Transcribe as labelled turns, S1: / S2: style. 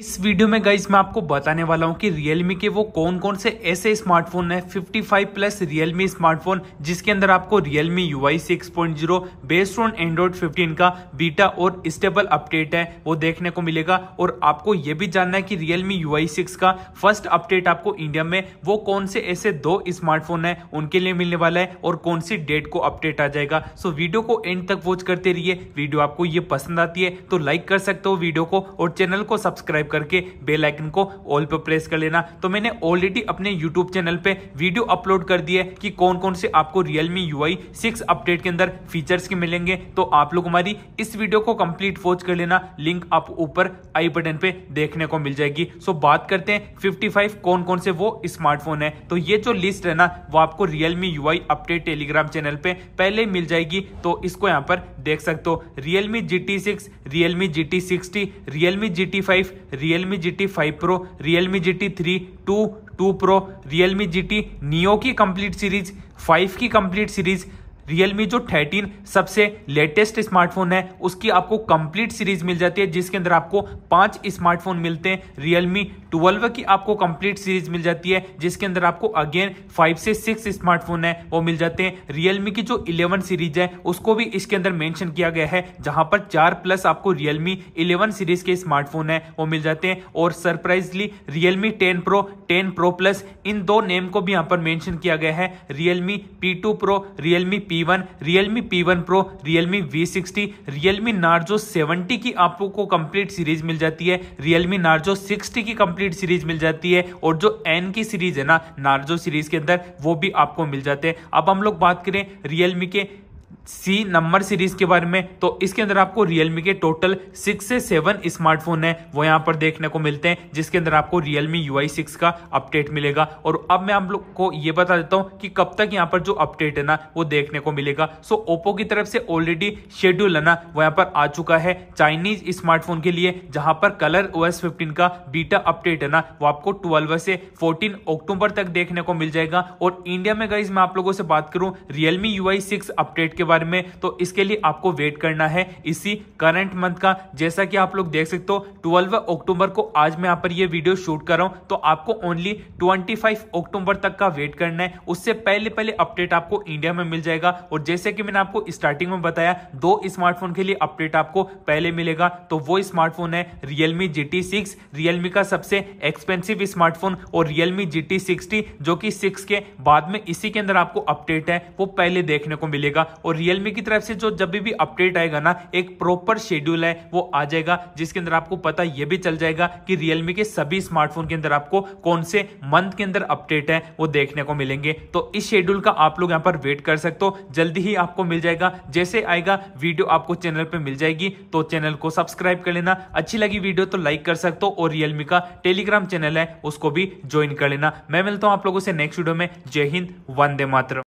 S1: इस वीडियो में गाइज मैं आपको बताने वाला हूँ कि Realme के वो कौन कौन से ऐसे स्मार्टफोन है 55 प्लस Realme स्मार्टफोन जिसके अंदर आपको Realme UI 6.0 based on Android fifteen का बीटा और स्टेबल अपडेट है वो देखने को मिलेगा और आपको ये भी जानना है कि Realme UI 6 का फर्स्ट अपडेट आपको इंडिया में वो कौन से ऐसे दो स्मार्टफोन है उनके लिए मिलने वाला है और कौन सी डेट को अपडेट आ जाएगा सो वीडियो को एंड तक वॉच करते रहिए वीडियो आपको ये पसंद आती है तो लाइक कर सकते हो वीडियो को और चैनल को सब्सक्राइब सब्सक्राइब करके बेल आइकन को ऑल पर प्रेस कर लेना तो मैंने ऑलरेडी अपने यूट्यूब चैनल पे वीडियो अपलोड कर दिया है कि कौन कौन से आपको रियलमी यू आई सिक्स अपडेट के अंदर फीचर्स के मिलेंगे तो आप लोग हमारी इस वीडियो को कंप्लीट वॉच कर लेना लिंक आप ऊपर आई बटन पे देखने को मिल जाएगी सो बात करते हैं 55 कौन कौन से वो स्मार्टफोन है तो ये जो लिस्ट है ना वो आपको Realme UI I update Telegram channel पे पहले मिल जाएगी तो इसको यहाँ पर देख सकते हो Realme G T six Realme G T sixty Realme G T five Realme G T five pro Realme G T three to to pro Realme G T neo की कंप्लीट सीरीज फाइव की complete series Realme जो 13 सबसे latest smartphone है उसकी आपको complete series मिल जाती है जिसके अंदर आपको पांच स्मार्टफोन मिलते हैं रियलमी 12 की आपको कंप्लीट सीरीज मिल जाती है जिसके अंदर आपको अगेन फाइव से सिक्स स्मार्टफोन है वो मिल जाते हैं रियलमी की जो इलेवन सीरीज है उसको भी इसके अंदर मेंशन किया गया है जहां पर चार प्लस आपको रियलमी इलेवन सीरीज के स्मार्टफोन है वो मिल जाते हैं और surprisingly Realme ten pro ten pro plus इन दो नेम को भी यहाँ पर मैंशन किया गया है Realme P two pro Realme P P one Realme P one pro Realme V sixty Realme Narzo seventy की आपको कंप्लीट सीरीज मिल जाती है रियलमी नार्जो सिक्सटी की कंप्लीट सीरीज मिल जाती है और जो एन की सीरीज है ना नार्जो सीरीज के अंदर वो भी आपको मिल जाते हैं अब हम लोग बात करें रियलमी के सी नंबर सीरीज के बारे में तो इसके अंदर आपको रियलमी के टोटल सिक्स से सेवन स्मार्टफोन है वो यहाँ पर देखने को मिलते हैं जिसके अंदर आपको रियलमी यू आई सिक्स का अपडेट मिलेगा और अब मैं आप लोग को ये बता देता हूँ कि कब तक यहाँ पर जो अपडेट है ना वो देखने को मिलेगा सो ओप्पो की तरफ से ऑलरेडी शेड्यूल है ना वो यहाँ पर आ चुका है चाइनीज स्मार्टफोन के लिए जहां पर कलर ओ एस फिफ्टीन का बीटा अपडेट है ना वो आपको ट्वेल्व से फोर्टीन अक्टूबर तक देखने को मिल जाएगा और इंडिया में गई मैं आप लोगों से बात करूँ रियलमी यू आई सिक्स अपडेट के बारे बारे में तो इसके लिए आपको वेट करना है इसी करंट मंथ का जैसा कि आप लोग देख सकते हो ट्वेल्व अक्टूबर को आज मैं यहाँ पर ये वीडियो शूट कर रहा हूँ तो आपको ओनली ट्वेंटी अक्टूबर तक का वेट करना है उससे पहले पहले अपडेट आपको इंडिया में मिल जाएगा और जैसे कि मैंने आपको स्टार्टिंग में बताया दो स्मार्टफोन के लिए अपडेट आपको पहले मिलेगा तो वो स्मार्टफोन है Realme G T six Realme का सबसे एक्सपेंसिव स्मार्टफोन और रियलमी जी टी सिक्सटी जो कि सिक्स के बाद में इसी के अंदर आपको अपडेट है वो पहले देखने को मिलेगा और रियलमी की तरफ से जो जब भी अपडेट आएगा ना एक प्रॉपर शेड्यूल है वो आ जाएगा जिसके अंदर आपको पता यह भी चल जाएगा कि रियलमी के सभी स्मार्टफोन के अंदर आपको कौन से मंथ के अंदर अपडेट है वो देखने को मिलेंगे तो इस शेड्यूल का आप लोग यहाँ पर वेट कर सकते हो जल्दी ही आपको मिल जाएगा जैसे आएगा वीडियो आपको चैनल पर मिल जाएगी तो चैनल को सब्सक्राइब कर लेना अच्छी लगी वीडियो तो लाइक कर सकते हो और रियलमी का टेलीग्राम चैनल है उसको भी ज्वाइन कर लेना मैं मिलता हूँ आप लोगों से नेक्स्ट वीडियो में जय हिंद वंदे मातरम